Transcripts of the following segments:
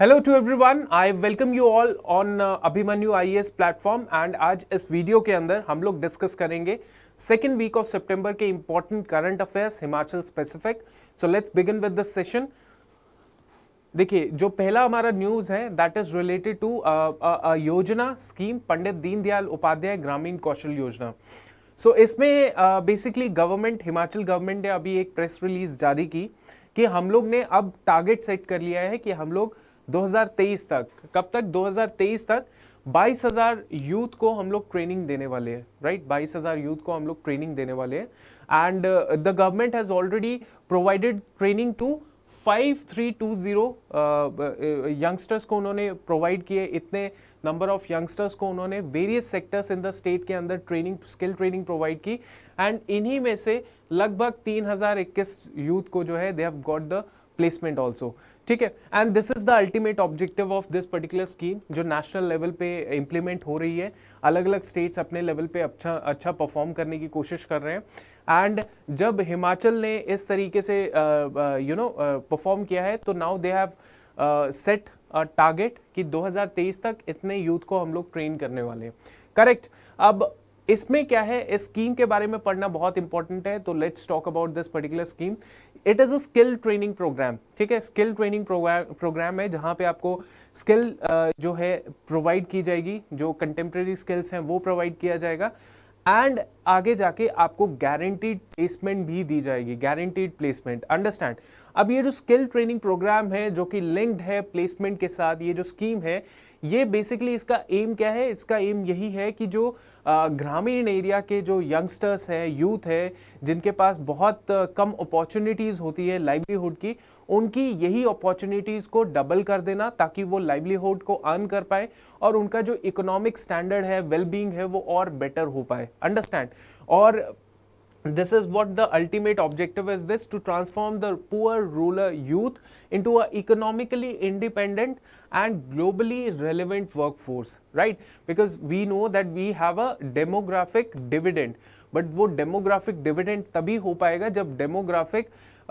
Hello to everyone I welcome you all on Abhimanyu IAS platform and आज इस video के अंदर हम लोग डिस्कस करेंगे सेकेंड वीक ऑफ सितंबर के important current affairs Himachal specific so let's begin with this session देखिए जो पहला हमारा न्यूज़ है दैट इज़ रिलेटेड टू योजना scheme Pandit Deendayal Upadhyaya Grameen Kaushal Yojana so so, इसमें बेसिकली गवर्नमेंट हिमाचल गवर्नमेंट ने अभी एक प्रेस रिलीज जारी की कि हम लोग ने अब टारगेट सेट कर लिया है कि हम लोग 2023 तक कब तक 2023 तक 22,000 यूथ को हम लोग ट्रेनिंग देने वाले हैं राइट 22,000 यूथ को हम लोग ट्रेनिंग देने वाले हैं and the government has already provided training to 5320 youngsters uh, uh, uh, uh को उन्होंने प्रोवाइड किए इतने नंबर ऑफ यंगस्टर्स को उन्होंने various sectors in the state के अंदर ट्रेनिंग स्किल ट्रेनिंग प्रोवाइड की एंड इन्हीं में से लगभग तीन यूथ को जो है they have got the placement also ठीक है and this is the ultimate objective of this particular scheme जो नेशनल लेवल पे इंप्लीमेंट हो रही है अलग अलग स्टेट्स अपने लेवल पे अच्छा अच्छा परफॉर्म करने की कोशिश कर रहे हैं एंड जब हिमाचल ने इस तरीके से यू नो परफॉर्म किया है तो now they have set target कि 2023 तक इतने यूथ को हम लोग ट्रेन करने वाले हैं करेक्ट अब इसमें क्या है इस स्कीम के बारे में पढ़ना बहुत इंपॉर्टेंट है तो let's talk about this particular scheme it is a skill training programme ठीक है स्किल ट्रेनिंग प्रोग्राम है जहां पे आपको स्किल जो है प्रोवाइड की जाएगी जो कंटेम्प्रेरी स्किल्स हैं वो प्रोवाइड किया जाएगा एंड आगे जाके आपको गारंटीड प्लेसमेंट भी दी जाएगी गारंटीड प्लेसमेंट अंडरस्टैंड अब ये जो स्किल ट्रेनिंग प्रोग्राम है जो कि लिंक्ड है प्लेसमेंट के साथ ये जो स्कीम है ये बेसिकली इसका एम क्या है इसका एम यही है कि जो ग्रामीण एरिया के जो यंगस्टर्स हैं यूथ है जिनके पास बहुत कम अपॉर्चुनिटीज़ होती है लाइवलीहुड की उनकी यही अपॉर्चुनिटीज़ को डबल कर देना ताकि वो लाइवलीहुड को अर्न कर पाए और उनका जो इकोनॉमिक स्टैंडर्ड है वेलबींग है वो और बेटर हो पाए अंडरस्टैंड और this is what the ultimate objective is this to transform the poor rural youth into a economically independent and globally relevant workforce right because we know that we have a demographic dividend but demographic dividend dividend तभी हो पाएगा जब demographic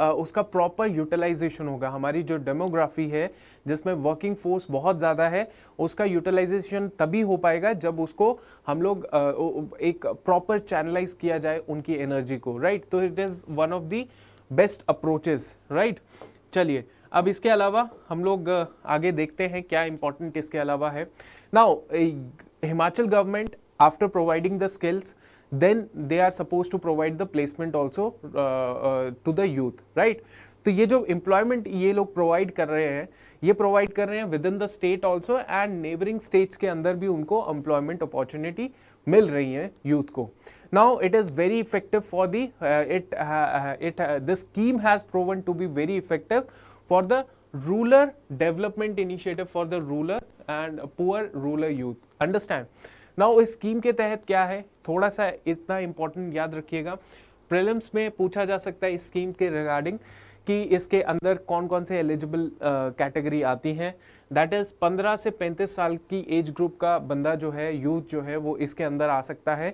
उसका proper utilisation होगा हमारी जो demography है जिसमें वर्किंग फोर्स बहुत ज़्यादा है उसका यूटिलाइजेशन तभी हो पाएगा जब उसको हम लोग एक प्रॉपर चैनलाइज किया जाए उनकी एनर्जी को राइट तो it is one of the best approaches right चलिए अब इसके अलावा हम लोग आगे देखते हैं क्या इंपॉर्टेंट इसके अलावा है now Himachal government after providing the skills then they are supposed to provide the placement also uh, uh, to the youth right So, ये जो एम्प्लॉयमेंट ये लोग प्रोवाइड कर within the state also and neighboring states' in the state also and neighbouring states के अंदर now it is very effective for the uh, it uh, it uh, scheme has proven to be very effective for the ruler development initiative for the ruler and poor ruler youth understand now इस scheme के तहत क्या है थोड़ा सा इतना important याद रखिएगा प्रिलिम्स में पूछा जा सकता है इस स्कीम के रिगार्डिंग कि इसके अंदर कौन कौन से एलिजिबल कैटेगरी आती हैं दैट इज़ 15 से 35 साल की एज ग्रुप का बंदा जो है यूथ जो है वो इसके अंदर आ सकता है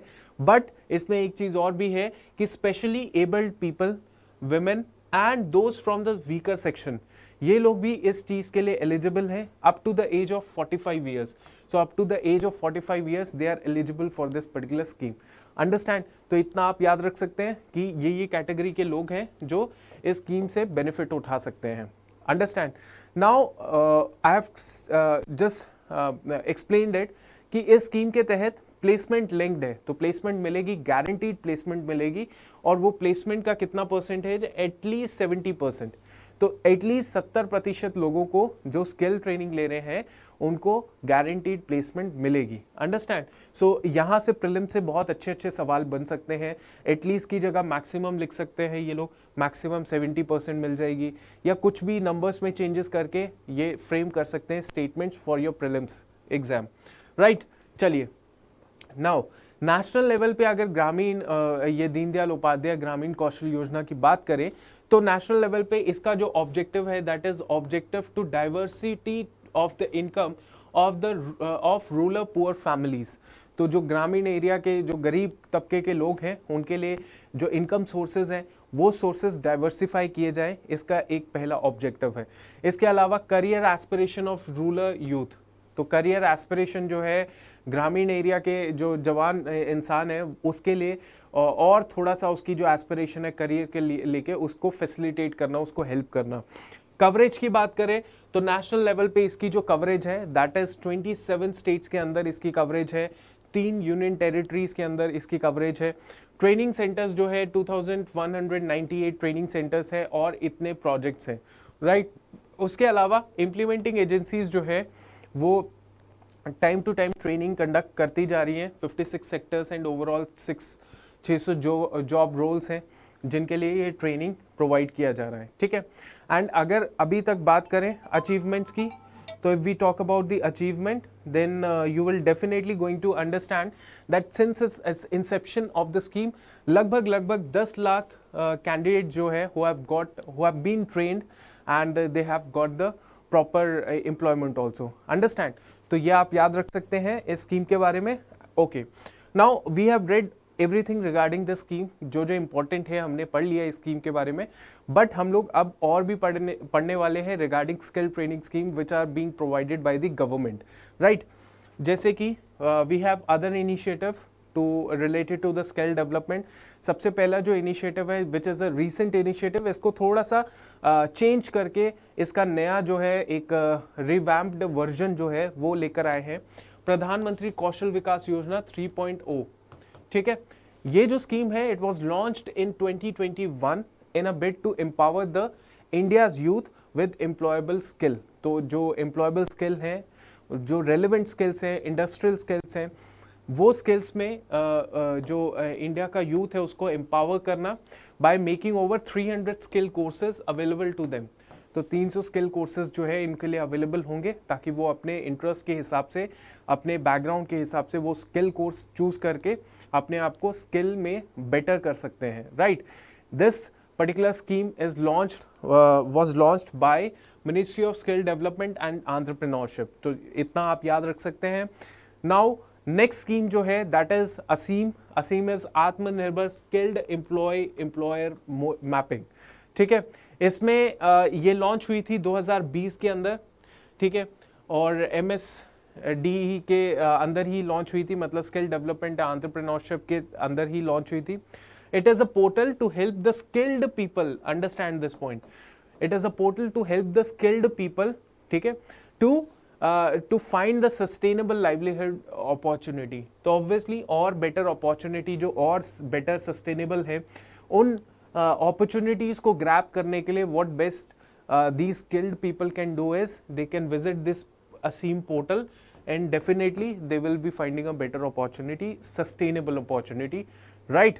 बट इसमें एक चीज़ और भी है कि specially abled people women and those from the weaker section ये लोग भी इस चीज़ के लिए एलिजिबल हैं up to the age of 45 five years so up to the age of 45 years they are eligible for this particular scheme understand तो इतना आप याद रख सकते हैं कि ये ये कैटेगरी के लोग हैं जो इस स्कीम से बेनिफिट उठा सकते हैं understand now I have just explain that कि इस स्कीम के तहत प्लेसमेंट लिंक्ड है तो प्लेसमेंट मिलेगी गारंटीड प्लेसमेंट मिलेगी और वो प्लेसमेंट का कितना परसेंटेज एटलीस्ट सेवेंटी परसेंट तो एटलीस्ट सत्तर प्रतिशत लोगों को जो स्किल ट्रेनिंग ले रहे हैं उनको गारंटीड प्लेसमेंट मिलेगी अंडरस्टैंड सो so, यहाँ से प्रिलिम से बहुत अच्छे अच्छे सवाल बन सकते हैं एटलीस्ट की जगह मैक्सिमम लिख सकते हैं ये लोग मैक्सिमम सेवेंटी परसेंट मिल जाएगी या कुछ भी नंबर्स में चेंजेस करके ये फ्रेम कर सकते हैं statements for your prelims exam right चलिए नाउ नेशनल लेवल पे अगर ग्रामीण ये दीनदयाल उपाध्याय ग्रामीण कौशल योजना की बात करें तो नेशनल लेवल पे इसका जो ऑब्जेक्टिव है that is objective to diversity of the income of the of rural poor families तो जो ग्रामीण एरिया के जो गरीब तबके के लोग हैं उनके लिए जो इनकम सोर्सेज हैं वो सोर्सेज डाइवर्सिफाई किए जाए इसका एक पहला ऑब्जेक्टिव है इसके अलावा career aspiration of rural youth तो करियर एस्पिरेशन जो है ग्रामीण एरिया के जो जवान इंसान है उसके लिए और थोड़ा सा उसकी जो एस्पिरेशन है करियर के लेके उसको फैसिलिटेट करना उसको हेल्प करना कवरेज की बात करें तो नेशनल लेवल पे इसकी जो कवरेज है दैट इज़ 27 स्टेट्स के अंदर इसकी कवरेज है तीन यूनियन टेरिटरीज के अंदर इसकी कवरेज है ट्रेनिंग सेंटर्स जो है 2198 ट्रेनिंग सेंटर्स है और इतने प्रोजेक्ट्स हैं राइट उसके अलावा इम्प्लीमेंटिंग एजेंसीज जो है वो time to time training conduct करती जा रही हैं 56 सेक्टर्स एंड ओवरऑल सिक्स छः सौ जो जॉब रोल्स हैं जिनके लिए ये ट्रेनिंग प्रोवाइड किया जा रहा है ठीक है एंड अगर अभी तक बात करें अचीवमेंट्स की तो if we talk about the achievement then you will definitely going to understand that since inception of the scheme लगभग लगभग दस लाख कैंडिडेट uh, जो है who have got who have been trained and they have got the proper employment also understand तो ये आप याद रख सकते हैं इस स्कीम के बारे में okay now we have read everything regarding the scheme जो जो इंपॉर्टेंट है हमने पढ़ लिया स्कीम के बारे में बट हम लोग अब और भी पढ़ने पढ़ने वाले हैं regarding skill training scheme which are being provided by the government right जैसे कि we have other initiative to related to the skill development सबसे पहला जो इनिशिएटिव है which is a recent initiative इसको थोड़ा सा चेंज uh, करके इसका नया जो है एक रिवैम्प्ड uh, वर्जन जो है वो लेकर आए हैं प्रधानमंत्री कौशल विकास योजना 3.0 ठीक है ये जो स्कीम है it was launch in 2021 in a bid to empower the India's youth with employable skill तो जो एम्प्लॉयबल स्किल हैं जो रेलिवेंट स्किल्स हैं इंडस्ट्रियल स्किल्स हैं वो स्किल्स में जो इंडिया का यूथ है उसको एम्पावर करना by making over 300 skill courses available to them तो 300 स्किल कोर्सेज जो है इनके लिए अवेलेबल होंगे ताकि वो अपने इंटरेस्ट के हिसाब से अपने बैकग्राउंड के हिसाब से वो स्किल कोर्स चूज करके अपने आप को स्किल में बेटर कर सकते हैं right this particular scheme is launch was launch by ministry of skill development and entrepreneurship तो इतना आप याद रख सकते हैं नाउ नेक्स्ट स्कीम जो है that is ASEEM ASEEM is Aatmanirbhar skilled employ employer mapping ठीक है इसमें ये लॉन्च हुई थी 2020 के अंदर ठीक है और एम एस डी के अंदर ही लॉन्च हुई थी मतलब स्किल डेवलपमेंट एंटरप्रेन्योरशिप के अंदर ही लॉन्च हुई थी it is a portal to help the skilled people understand this point it is a portal to help the skilled people ठीक है to to find the sustainable livelihood opportunity तो obviously और better opportunity जो और better sustainable है उन opportunities को grab करने के लिए what best the skilled people can do is they can visit this ASEEM portal and definitely they will be finding a better opportunity sustainable opportunity right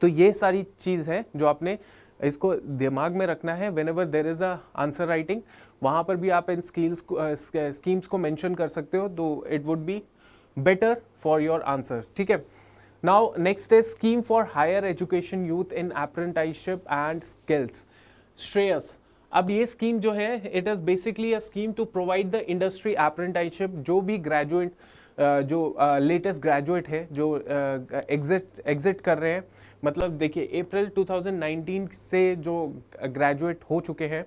तो ये सारी चीज है जो आपने इसको दिमाग में रखना है whenever there is a answer writing वहां पर भी आप इन स्किल्स स्कीम्स को मैंशन uh, कर सकते हो तो it would be better for your answer ठीक है Now, next is scheme for higher education youth in apprenticeship and skills. Shreyas, अब ये स्कीम जो है it is basically a scheme to provide the industry apprenticeship जो भी graduate जो latest graduate है जो एग्जिट एग्जिट कर रहे हैं मतलब देखिए अप्रैल 2019 से जो ग्रेजुएट हो चुके हैं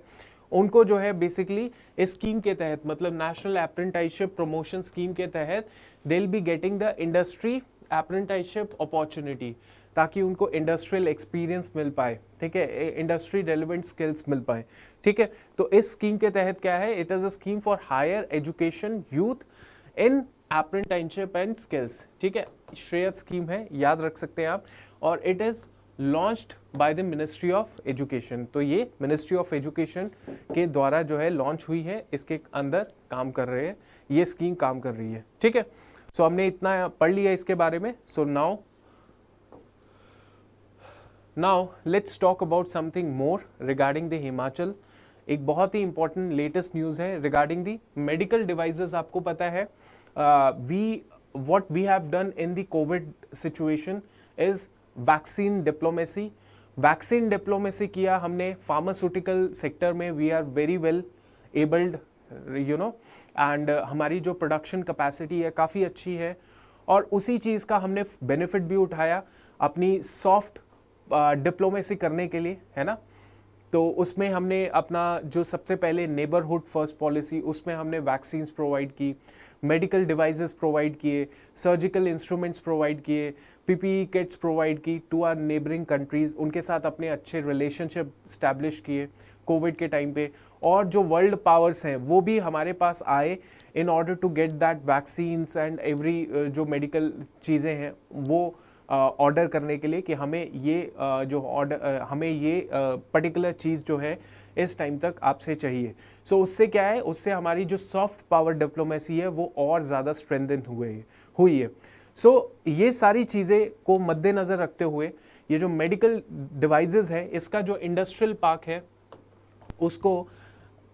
उनको जो है बेसिकली इस स्कीम के तहत मतलब नेशनल अप्रेंटाइजशिप प्रमोशन स्कीम के तहत they will be getting the industry apprenticeship opportunity ताकि उनको इंडस्ट्रियल एक्सपीरियंस मिल पाए ठीक है इंडस्ट्री रेलिवेंट स्किल्स मिल पाए ठीक है तो इस स्कीम के तहत क्या है it is a scheme for higher education youth in apprenticeship and skills ठीक है श्रेय स्कीम है याद रख सकते हैं आप और it is launched by the ministry of education तो ये मिनिस्ट्री ऑफ एजुकेशन के द्वारा जो है लॉन्च हुई है इसके अंदर काम कर रहे हैं ये स्कीम काम कर रही है ठीक है सो so, हमने इतना पढ़ लिया इसके बारे में so now now let's talk about something more regarding the Himachal एक बहुत ही इंपॉर्टेंट लेटेस्ट न्यूज़ है रिगार्डिंग दी मेडिकल डिवाइसेस आपको पता है we what we have done in the COVID situation is vaccine diplomacy vaccine diplomacy किया हमने pharmaceutical sector में we are very well abled you know and uh, हमारी जो production capacity है काफ़ी अच्छी है और उसी चीज़ का हमने बेनिफिट भी उठाया अपनी सॉफ्ट डिप्लोमेसी uh, करने के लिए है ना तो उसमें हमने अपना जो सबसे पहले नेबरहुड फर्स्ट पॉलिसी उसमें हमने वैक्सीन्स प्रोवाइड की मेडिकल डिवाइसेस प्रोवाइड किए सर्जिकल इंस्ट्रूमेंट्स प्रोवाइड किए पीपीई किट्स प्रोवाइड की टू आर नेबरिंग कंट्रीज़ उनके साथ अपने अच्छे रिलेशनशिप स्टैब्लिश किए कोविड के टाइम पे और जो वर्ल्ड पावर्स हैं वो भी हमारे पास आए in order to get that vaccines and every जो मेडिकल चीज़ें हैं वो ऑर्डर uh, करने के लिए कि हमें ये uh, जो ऑर्डर uh, हमें ये पर्टिकुलर चीज़ जो है इस टाइम तक आपसे चाहिए सो so, उससे क्या है उससे हमारी जो सॉफ्ट पावर डिप्लोमेसी है वो और ज़्यादा स्ट्रेंथन हुए हुई है सो so, ये सारी चीज़ें को मद्देनज़र रखते हुए ये जो मेडिकल डिवाइसेस है इसका जो इंडस्ट्रियल पार्क है उसको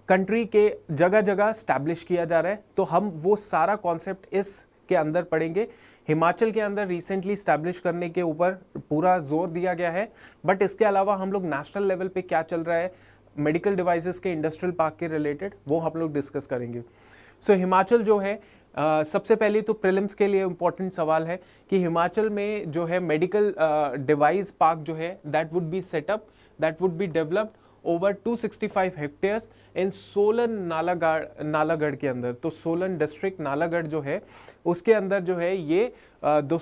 कंट्री के जगह जगह स्टैब्लिश किया जा रहा है तो हम वो सारा कॉन्सेप्ट इस के अंदर पढ़ेंगे हिमाचल के अंदर रिसेंटली स्टैब्लिश करने के ऊपर पूरा जोर दिया गया है बट इसके अलावा हम लोग नेशनल लेवल पे क्या चल रहा है मेडिकल डिवाइसेस के इंडस्ट्रियल पार्क के रिलेटेड वो हम लोग डिस्कस करेंगे सो so, हिमाचल जो है आ, सबसे पहले तो प्रिलिम्स के लिए इम्पॉर्टेंट सवाल है कि हिमाचल में जो है मेडिकल डिवाइस पार्क जो है that would be setup that would be developed over 265 hectares in Solan Nalagarh Nalagarh के अंदर तो सोलन डिस्ट्रिक्ट नालागढ़ जो है उसके अंदर जो है ये दो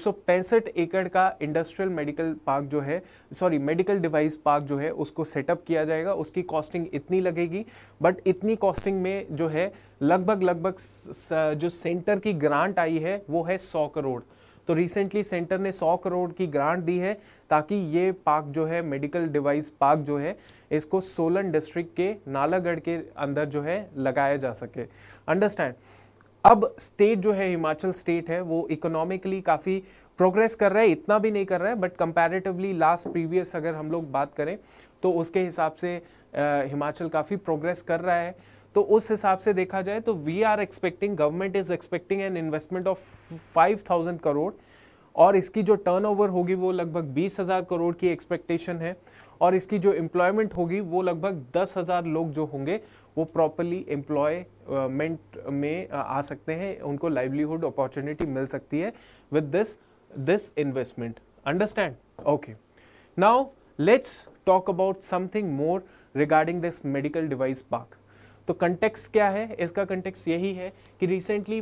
एकड़ का इंडस्ट्रियल मेडिकल पार्क जो है सॉरी मेडिकल डिवाइस पार्क जो है उसको सेटअप किया जाएगा उसकी कॉस्टिंग इतनी लगेगी बट इतनी कॉस्टिंग में जो है लगभग लगभग जो सेंटर की ग्रांट आई है वो है सौ करोड़ तो रिसेंटली सेंटर ने 100 करोड़ की ग्रांट दी है ताकि ये पार्क जो है मेडिकल डिवाइस पार्क जो है इसको सोलन डिस्ट्रिक्ट के नालागढ़ के अंदर जो है लगाया जा सके अंडरस्टैंड अब स्टेट जो है हिमाचल स्टेट है वो इकोनॉमिकली काफ़ी प्रोग्रेस कर रहा है इतना भी नहीं कर रहा है बट कंपैरेटिवली लास्ट प्रीवियस अगर हम लोग बात करें तो उसके हिसाब से आ, हिमाचल काफ़ी प्रोग्रेस कर रहा है तो उस हिसाब से देखा जाए तो we are expecting government is expecting an investment of five thousand crore और इसकी जो टर्नओवर होगी वो लगभग बीस हज़ार करोड़ की एक्सपेक्टेशन है और इसकी जो एम्प्लॉयमेंट होगी वो लगभग दस हज़ार लोग जो होंगे वो प्रॉपरली एम्प्लॉयमेंट में आ सकते हैं उनको लाइवलीहुड अपॉर्चुनिटी मिल सकती है with this this investment understand okay now let's talk about something more regarding this medical device park तो कंटेक्स क्या है इसका कंटेक्स यही है कि recently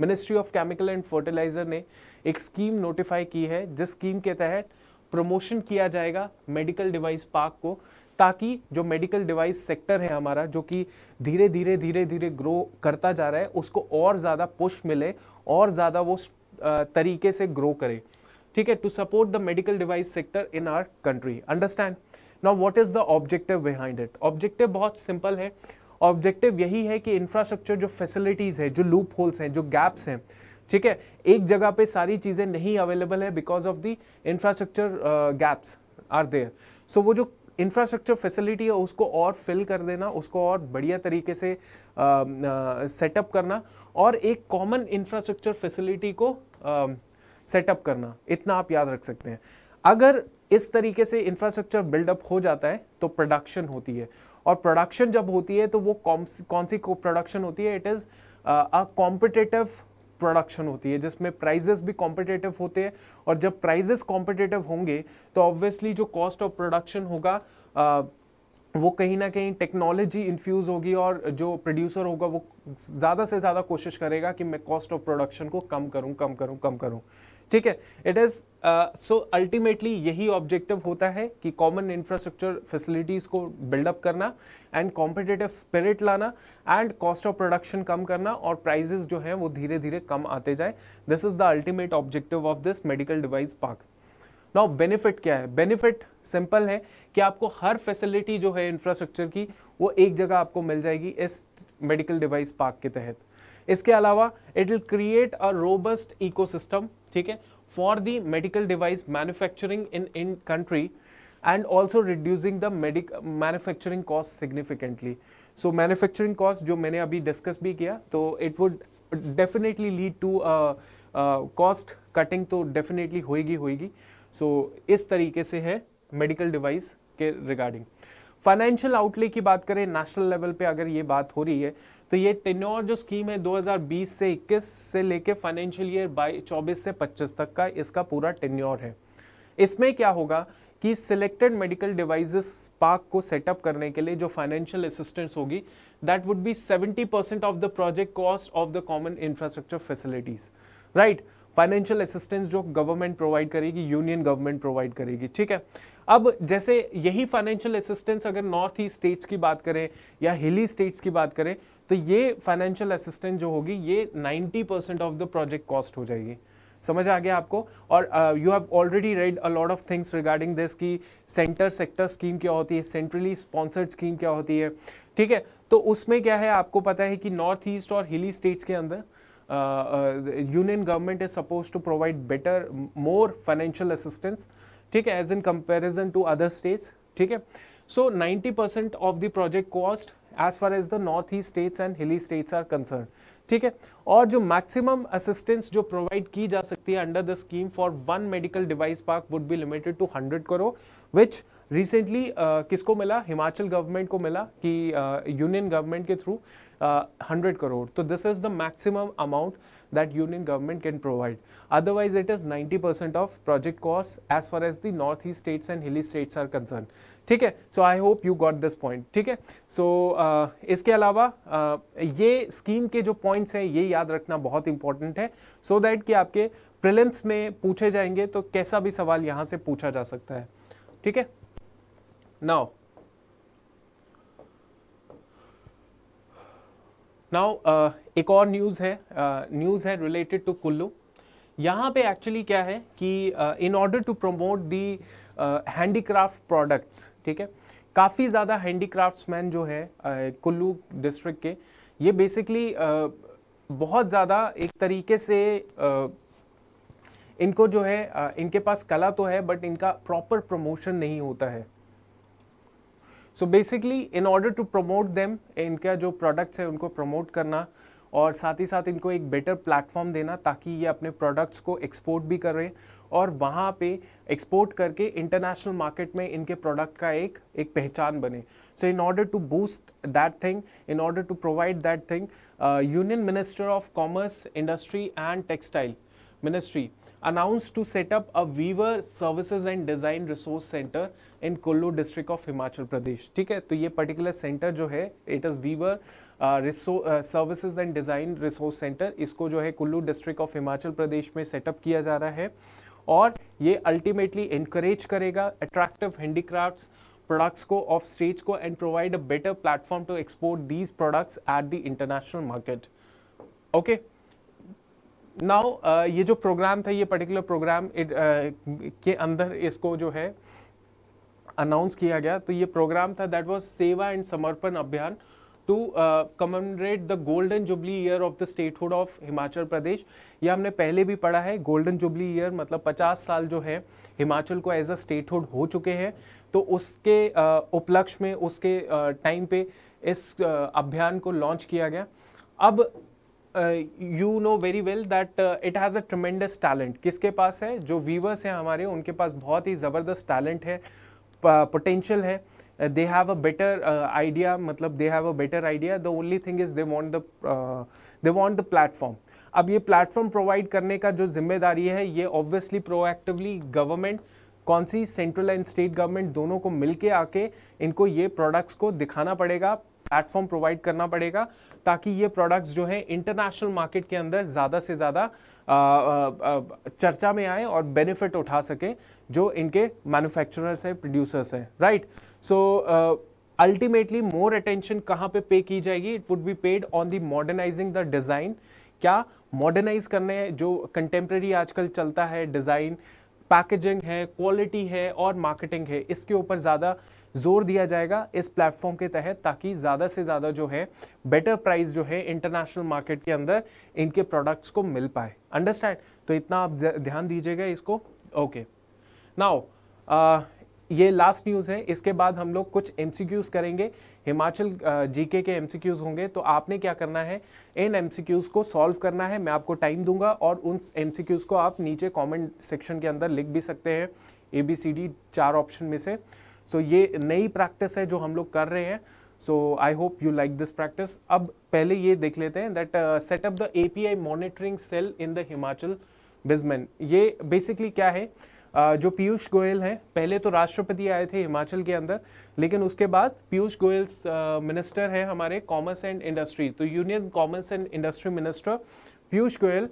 ministry of chemical and fertiliser ने एक स्कीम नोटिफाई की है जिस स्कीम के तहत प्रमोशन किया जाएगा मेडिकल डिवाइस पार्क को ताकि जो मेडिकल डिवाइस सेक्टर है हमारा जो कि धीरे धीरे धीरे धीरे ग्रो करता जा रहा है उसको और ज़्यादा पुश मिले और ज़्यादा वो uh, तरीके से ग्रो करे ठीक है to support the medical device sector in our country understand now what is the objective behind it objective बहुत सिंपल है ऑब्जेक्टिव यही है कि इंफ्रास्ट्रक्चर जो फैसिलिटीज़ है जो लूप होल्स हैं जो गैप्स हैं ठीक है एक जगह पे सारी चीज़ें नहीं अवेलेबल है because of the infrastructure gaps are there so वो जो इंफ्रास्ट्रक्चर फैसिलिटी है उसको और फिल कर देना उसको और बढ़िया तरीके से सेटअप um, uh, uh, करना और एक कॉमन इंफ्रास्ट्रक्चर फैसिलिटी को सेटअप um, uh, करना इतना आप याद रख सकते हैं अगर इस तरीके से इंफ्रास्ट्रक्चर बिल्डअप हो जाता है तो प्रोडक्शन होती है और प्रोडक्शन जब होती है तो वो कौन कौन सी प्रोडक्शन होती है it is a competitive production होती है जिसमें प्राइजेस भी कॉम्पिटेटिव होते हैं और जब प्राइजेस कॉम्पिटेटिव होंगे तो ऑब्वियसली जो कॉस्ट ऑफ प्रोडक्शन होगा uh, वो कहीं ना कहीं टेक्नोलॉजी इन्फ्यूज़ होगी और जो प्रोड्यूसर होगा वो ज़्यादा से ज़्यादा कोशिश करेगा कि मैं कॉस्ट ऑफ प्रोडक्शन को कम करूँ कम करूँ कम करूँ ठीक है इट इज़ सो अल्टीमेटली यही ऑब्जेक्टिव होता है कि कॉमन इंफ्रास्ट्रक्चर फैसिलिटीज़ को बिल्डअप करना एंड कॉम्पिटेटिव स्पिरिट लाना एंड कॉस्ट ऑफ प्रोडक्शन कम करना और प्राइजेस जो हैं वो धीरे धीरे कम आते जाए this is the ultimate objective of this medical device park now benefit क्या है बेनिफिट सिंपल है कि आपको हर फैसिलिटी जो है इंफ्रास्ट्रक्चर की वो एक जगह आपको मिल जाएगी इस मेडिकल डिवाइस पार्क के तहत इसके अलावा it will create a robust ecosystem ठीक है for the medical device manufacturing in, in country and also reducing the medic manufacturing cost significantly. So manufacturing cost jo maine abhi discuss bhi kiya तो it would definitely lead to a uh, uh, cost cutting to definitely होएगी होएगी. So is tarike se hai medical device के regarding. Financial outlay की बात करें national level पे अगर ये बात हो रही है तो ये टेन्योर जो स्कीम है 2020 से 21 से लेके फाइनेंशियल ईयर बाई चौबीस से 25 तक का इसका पूरा टेन्योर है इसमें क्या होगा कि सिलेक्टेड मेडिकल डिवाइसेस पार्क को सेटअप करने के लिए जो फाइनेंशियल असिस्टेंस होगी that would be 70 percent of the project cost of the common infrastructure facilities right financial assistance जो गवर्नमेंट प्रोवाइड करेगी यूनियन गवर्नमेंट प्रोवाइड करेगी ठीक है अब जैसे यही फाइनेंशियल असिस्टेंस अगर नॉर्थ ईस्ट स्टेट्स की बात करें या हिली स्टेट्स की बात करें तो ये फाइनेंशियल असिस्टेंस जो होगी ये 90 percent of the project cost हो जाएगी समझ आ गया आपको और you have already read a lot of things regarding this की सेंटर सेक्टर स्कीम क्या होती है सेंट्रली स्पॉन्सर्ड स्कीम क्या होती है ठीक है तो उसमें क्या है आपको पता है कि नॉर्थ ईस्ट और हिली स्टेट्स के अंदर uh, uh, union government is supposed to provide better more financial assistance ठीक है as in comparison to other states ठीक है so 90% percent of the project cost as far as the north east states and hilly states are concern ठीक है और जो maximum assistance जो provide की जा सकती है under the scheme for one medical device park would be limited to hundred crore which recently किसको मिला हिमाचल गवर्नमेंट को मिला कि यूनियन uh, गवर्नमेंट के through 100 crore so this is the maximum amount that union government can provide otherwise it is 90% of project costs as far as the northeast states and hilly states are concerned ठीक है so I hope you got this point ठीक है सो इसके अलावा uh, ये scheme के जो points हैं ये याद रखना बहुत इंपॉर्टेंट है सो so दैट कि आपके प्रिलिम्स में पूछे जाएंगे तो कैसा भी सवाल यहाँ से पूछा जा सकता है ठीक है नाउ नाउ uh, एक और न्यूज़ है न्यूज़ uh, है रिलेटेड टू कुल्लू यहाँ पे एक्चुअली क्या है कि in order to promote the handicraft products ठीक है काफ़ी ज़्यादा हैंडीक्राफ्ट्समैन जो है uh, कुल्लू डिस्ट्रिक्ट के ये बेसिकली uh, बहुत ज़्यादा एक तरीके से uh, इनको जो है uh, इनके पास कला तो है बट इनका प्रॉपर प्रमोशन नहीं होता है so basically in order to promote them इनका जो प्रोडक्ट्स है उनको प्रमोट करना और साथ ही साथ इनको एक बेटर प्लेटफॉर्म देना ताकि ये अपने प्रोडक्ट्स को एक्सपोर्ट भी करें और वहाँ पे एक्सपोर्ट करके इंटरनेशनल मार्केट में इनके प्रोडक्ट का एक एक पहचान बने so in order to boost that thing in order to provide that thing union minister of commerce industry and textile ministry announced to set up a weaver services and design resource center in kullu district of himachal pradesh theek hai to ye particular center jo hai it is weaver services and design resource centre इसको जो है Kullu district of Himachal Pradesh में setup किया जा रहा है और ये अल्टीमेटली इंकरेज करेगा अट्रैक्टिव हैंडीक्राफ्ट प्रोडक्ट्स को ऑफ स्टेट्स को and provide a better platform to export these products at the international market okay now uh, ये जो प्रोग्राम था ये पर्टिकुलर प्रोग्राम uh, के अंदर इसको जो है अनाउंस किया गया तो ये प्रोग्राम था दैट वाज सेवा and Samarpan Abhiyan to commemorate the golden jubilee year of the statehood of Himachal Pradesh ये हमने पहले भी पढ़ा है गोल्डन जुबली ईयर मतलब 50 साल जो है हिमाचल को एज अ स्टेटहुड हो चुके हैं तो उसके uh, उपलक्ष्य में उसके टाइम uh, पे इस uh, अभियान को लॉन्च किया गया अब you know very well that it has a tremendous talent किसके पास है जो व्यूवर्स हैं हमारे उनके पास बहुत ही ज़बरदस्त टैलेंट है पोटेंशियल है they have a better idea मतलब they have a better idea the only thing is they want the they want the platform अब ये प्लेटफॉर्म प्रोवाइड करने का जो जिम्मेदारी है ये ऑब्वियसली प्रोएक्टिवली गवर्नमेंट कौन सी सेंट्रल एंड स्टेट गवर्नमेंट दोनों को मिलके आके इनको ये प्रोडक्ट्स को दिखाना पड़ेगा प्लेटफॉर्म प्रोवाइड करना पड़ेगा ताकि ये प्रोडक्ट्स जो है इंटरनेशनल मार्केट के अंदर ज़्यादा से ज़्यादा चर्चा में आए और बेनिफिट उठा सकें जो इनके मैन्युफैक्चरर्स हैं प्रोड्यूसर्स हैं right so ultimately more attention कहाँ पे पे की जाएगी it would be paid on the modernising the design क्या मॉडर्नाइज करने जो कंटेम्प्रेरी आजकल चलता है डिज़ाइन पैकेजिंग है क्वालिटी है और मार्केटिंग है इसके ऊपर ज़्यादा जोर दिया जाएगा इस प्लेटफॉर्म के तहत ताकि ज़्यादा से ज़्यादा जो है बेटर प्राइस जो है इंटरनेशनल मार्केट के अंदर इनके प्रोडक्ट्स को मिल पाए अंडरस्टैंड तो इतना आप ध्यान दीजिएगा इसको ओके नाउ ये लास्ट न्यूज़ है इसके बाद हम लोग कुछ एम करेंगे हिमाचल जीके के एम होंगे तो आपने क्या करना है इन एम को सॉल्व करना है मैं आपको टाइम दूंगा और उन एम को आप नीचे कमेंट सेक्शन के अंदर लिख भी सकते हैं ए बी सी डी चार ऑप्शन में से सो so, ये नई प्रैक्टिस है जो हम लोग कर रहे हैं so I hope you like this practice अब पहले ये देख लेते हैं that setup the A P I monitoring cell in the Himachal बिजमैन ये बेसिकली क्या है uh, जो पीयूष गोयल हैं पहले तो राष्ट्रपति आए थे हिमाचल के अंदर लेकिन उसके बाद पीयूष गोयल मिनिस्टर हैं हमारे कॉमर्स एंड इंडस्ट्री तो union commerce and industry minister Piyush Goyal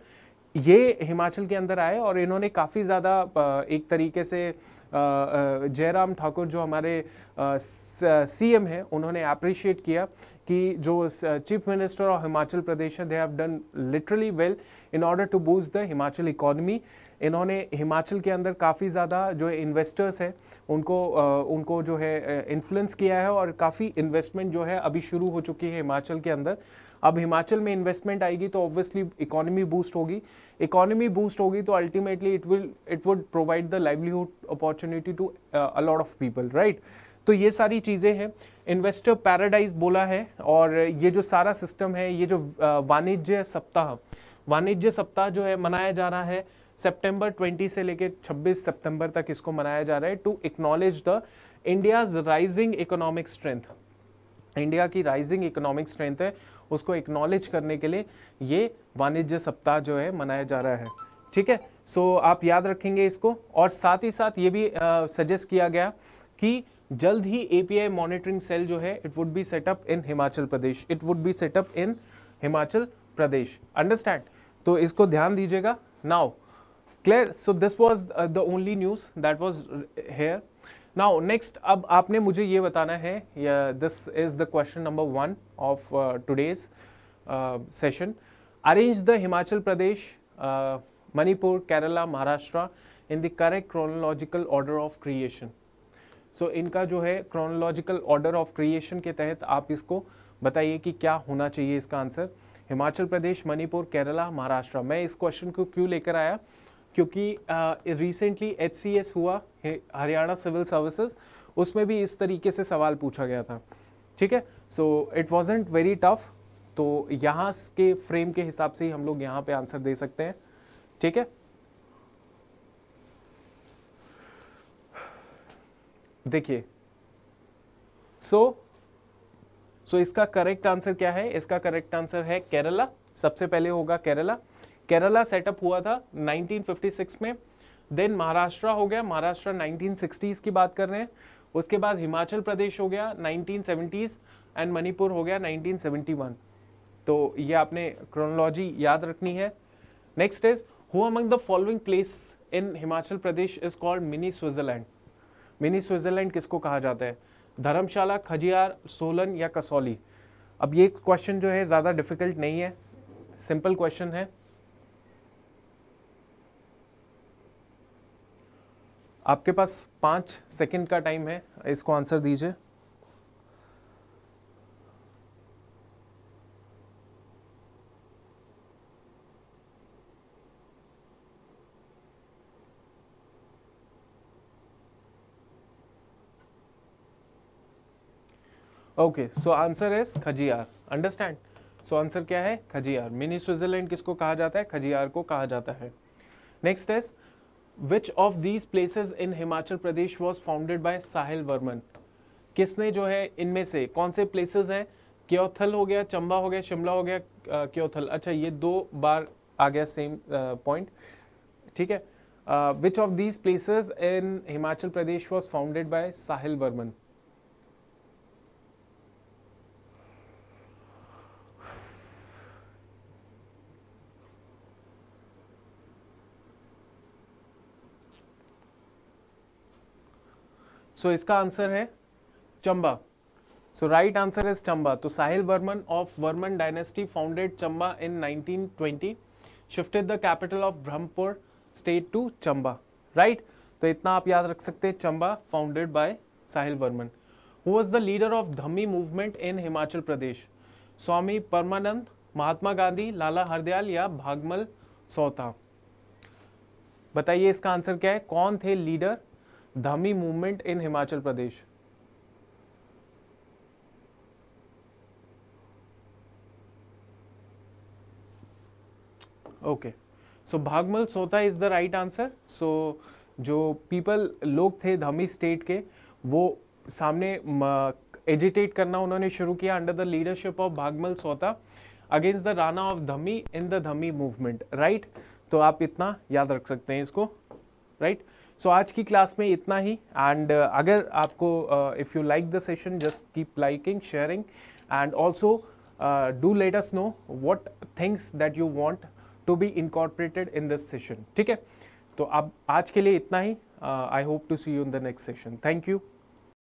ये हिमाचल के अंदर आए और इन्होंने काफ़ी ज़्यादा uh, एक तरीके से जयराम ठाकुर जो हमारे सीएम हैं उन्होंने अप्रिशिएट किया कि जो chief minister of Himachal Pradesh है they have done literally well in order to boost the Himachal economy इन्होंने हिमाचल के अंदर काफ़ी ज़्यादा जो इन्वेस्टर्स हैं उनको उनको जो है इन्फ्लुएंस किया है और काफ़ी इन्वेस्टमेंट जो है अभी शुरू हो चुकी है हिमाचल के अंदर अब हिमाचल में इन्वेस्टमेंट आएगी तो ऑब्वियसली इकोनॉमी बूस्ट होगी इकोनॉमी बूस्ट होगी तो ultimately it will it would provide the livelihood opportunity to a lot of people right तो ये सारी चीज़ें हैं इन्वेस्टर पैराडाइज बोला है और ये जो सारा सिस्टम है ये जो वाणिज्य सप्ताह वाणिज्य सप्ताह जो है मनाया जा रहा है सितंबर 20 से लेकर 26 सितंबर तक इसको मनाया जा रहा है to acknowledge the India rising economic strength India की राइजिंग इकोनॉमिक स्ट्रेंथ है उसको एक्नॉलेज करने के लिए ये वाणिज्य सप्ताह जो है मनाया जा रहा है ठीक है सो so, आप याद रखेंगे इसको और साथ ही साथ ये भी सजेस्ट किया गया कि जल्द ही A P I monitoring cell जो है it would be setup in Himachal Pradesh it would be setup in Himachal Pradesh understand तो इसको ध्यान दीजिएगा now clear so this was the only news that was here now next अब आपने मुझे ये बताना है this is the question number one of today's session arrange the Himachal Pradesh Manipur Kerala Maharashtra in the correct chronological order of creation so इनका जो है chronological order of creation के तहत आप इसको बताइए कि क्या होना चाहिए इसका आंसर हिमाचल प्रदेश मणिपुर केरला महाराष्ट्र मैं इस क्वेश्चन को क्यों लेकर आया क्योंकि रिसेंटली एच सी एस हुआ हरियाणा सिविल सर्विसेज उसमें भी इस तरीके से सवाल पूछा गया था ठीक है so it wasn't very tough तो यहाँ के फ्रेम के हिसाब से ही हम लोग यहाँ पे आंसर दे सकते हैं ठीक है देखिए सो सो इसका करेक्ट आंसर क्या है इसका करेक्ट आंसर है केरला सबसे पहले होगा केरला केरला सेटअप हुआ था 1956 में देन महाराष्ट्र हो गया महाराष्ट्र 1960s की बात कर रहे हैं उसके बाद हिमाचल प्रदेश हो गया 1970s एंड मणिपुर हो गया 1971 तो ये आपने क्रोनोलॉजी याद रखनी है next is who among the following place in Himachal Pradesh is called mini Switzerland mini Switzerland किसको कहा जाता है धर्मशाला खजियार सोलन या कसौली अब ये क्वेश्चन जो है ज़्यादा डिफिकल्ट नहीं है सिंपल क्वेश्चन है आपके पास पांच सेकंड का टाइम है इसको आंसर दीजिए okay so answer is Khajjiar understand so answer क्या है खजियार मिनी स्विट्जरलैंड किसको कहा जाता है खजियार को कहा जाता है next is which of these places in Himachal Pradesh was founded by Sahil Varman किसने जो है इनमें से कौन से प्लेसेस हैं क्योथल हो गया चंबा हो गया शिमला हो गया क्योथल अच्छा ये दो बार आ गया सेम पॉइंट ठीक है which of these places in Himachal Pradesh was founded by Sahil Varman so so, इसका आंसर है Chamba so right answer is Chamba तो Sahil Varman of Varman dynasty founded Chamba in 1920 shifted the capital of Brahmapur state to Chamba right तो इतना आप याद रख सकते हैं Chamba founded by Sahil Varman who was the leader of Dhami movement in Himachal Pradesh Swami परमानंद महात्मा गांधी लाला हरदयाल या भागमल सौता बताइए इसका आंसर क्या है कौन थे leader Dhami movement in Himachal Pradesh okay so Bhagmal Sautha is the right answer so जो पीपल लोग थे धमी स्टेट के वो सामने एजिटेट करना उन्होंने शुरू किया under the leadership of Bhagmal Sautha against the Rana of Dhami in the Dhami movement right तो आप इतना याद रख सकते हैं इसको राइट right? सो आज की क्लास में इतना ही एंड uh, अगर आपको if you like the session just keep liking sharing and also do let us know what things that you want to be incorporated in this session ठीक है तो अब आज के लिए इतना ही I hope to see you in the next session thank you